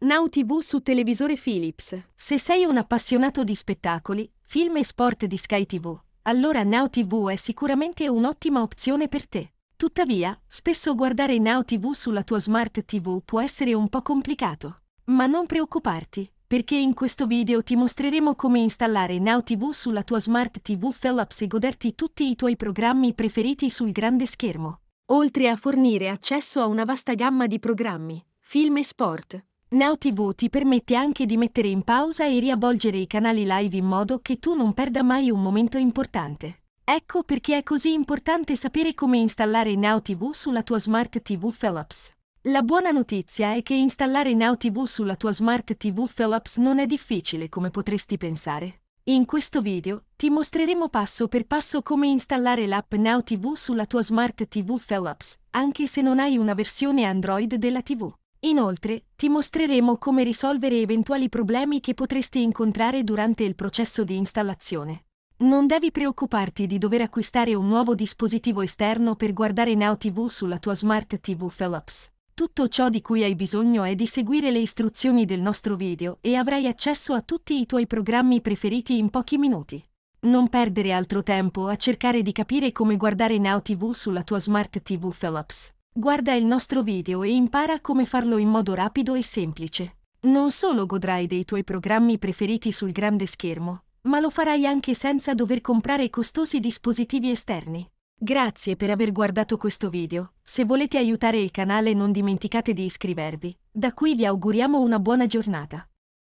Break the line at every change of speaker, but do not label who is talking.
Now TV su televisore Philips. Se sei un appassionato di spettacoli, film e sport di Sky TV, allora Now TV è sicuramente un'ottima opzione per te. Tuttavia, spesso guardare Now TV sulla tua smart TV può essere un po' complicato. Ma non preoccuparti, perché in questo video ti mostreremo come installare Now TV sulla tua smart TV Philips e goderti tutti i tuoi programmi preferiti sul grande schermo. Oltre a fornire accesso a una vasta gamma di programmi, film e sport, Now TV ti permette anche di mettere in pausa e riavvolgere i canali live in modo che tu non perda mai un momento importante. Ecco perché è così importante sapere come installare Now TV sulla tua Smart TV Philips. La buona notizia è che installare Now TV sulla tua Smart TV Philips non è difficile come potresti pensare. In questo video ti mostreremo passo per passo come installare l'app Now TV sulla tua Smart TV Philips, anche se non hai una versione Android della TV. Inoltre, ti mostreremo come risolvere eventuali problemi che potresti incontrare durante il processo di installazione. Non devi preoccuparti di dover acquistare un nuovo dispositivo esterno per guardare Now TV sulla tua Smart TV Philips. Tutto ciò di cui hai bisogno è di seguire le istruzioni del nostro video e avrai accesso a tutti i tuoi programmi preferiti in pochi minuti. Non perdere altro tempo a cercare di capire come guardare Now TV sulla tua Smart TV Philips. Guarda il nostro video e impara come farlo in modo rapido e semplice. Non solo godrai dei tuoi programmi preferiti sul grande schermo, ma lo farai anche senza dover comprare costosi dispositivi esterni. Grazie per aver guardato questo video. Se volete aiutare il canale non dimenticate di iscrivervi. Da qui vi auguriamo una buona giornata.